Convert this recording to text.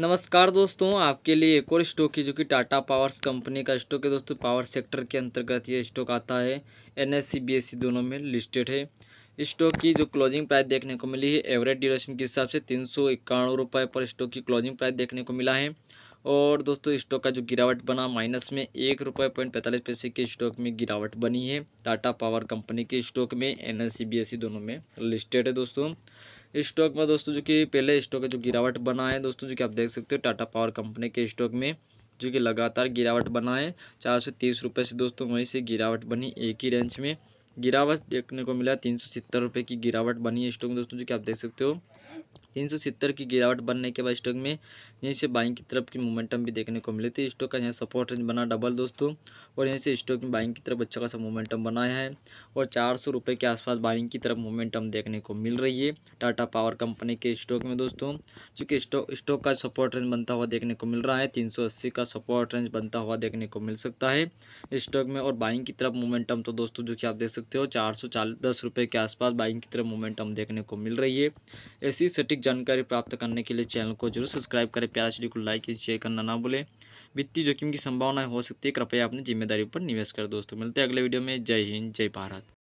नमस्कार दोस्तों आपके लिए एक और स्टॉक है जो कि टाटा पावर्स कंपनी का स्टॉक है दोस्तों पावर सेक्टर के अंतर्गत ये स्टॉक आता है N S C B S C दोनों में लिस्टेड है स्टॉक की जो क्लोजिंग प्राइस देखने को मिली है एवरेज ड्यूरेशन के हिसाब से तीन सौ इक्यानवे रुपये पर स्टॉक की क्लोजिंग प्राइस देखने को मिला है और दोस्तों स्टॉक का जो गिरावट बना माइनस में एक रुपये पॉइंट पैंतालीस पैसे के स्टॉक में गिरावट बनी है टाटा पावर कंपनी के स्टॉक में N S C B S C दोनों में लिस्टेड है दोस्तों स्टॉक में दोस्तों जो कि पहले स्टॉक है जो गिरावट बना है दोस्तों जो कि आप देख सकते हो टाटा पावर कंपनी के स्टॉक में जो कि लगातार गिरावट बना है चार सौ तीस रुपये से दोस्तों वहीं से गिरावट बनी एक ही रेंज में गिरावट देखने को मिला तीन सौ सत्तर रुपये की गिरावट बनी है स्टॉक में दोस्तों जो कि आप देख सकते हो तीन सौ सत्तर की गिरावट बनने के बाद स्टॉक में यहीं से बाइंग की तरफ की मोमेंटम भी देखने को मिली थी स्टॉक का यहाँ सपोर्ट रेंज बना डबल दोस्तों और यहीं से स्टॉक में बाइंग की तरफ अच्छा खासा मोमेंटम बनाया है और चार सौ रुपये के आसपास बाइंग की तरफ मोमेंटम देखने को मिल रही है टाटा पावर कंपनी के स्टॉक में दोस्तों चूँकि स्टॉक का सपोर्ट रेंज बनता हुआ देखने को मिल रहा है तीन सौ अस्सी का सपोर्ट रेंज बनता हुआ देखने को मिल सकता है स्टॉक में और बाइंग की तरफ मोमेंटम तो दोस्तों जो कि आप देख सकते सकते हो चार सौ दस रुपये के आसपास बाइंग की तरफ मोमेंटम देखने को मिल रही है ऐसी सटीक जानकारी प्राप्त करने के लिए चैनल को जरूर सब्सक्राइब करें प्यारा चीज को लाइक एंड शेयर करना ना भूलें वित्तीय जोखिम की संभावनाएं हो सकती है कृपया अपनी जिम्मेदारी पर निवेश करें दोस्तों मिलते हैं अगले वीडियो में जय हिंद जय भारत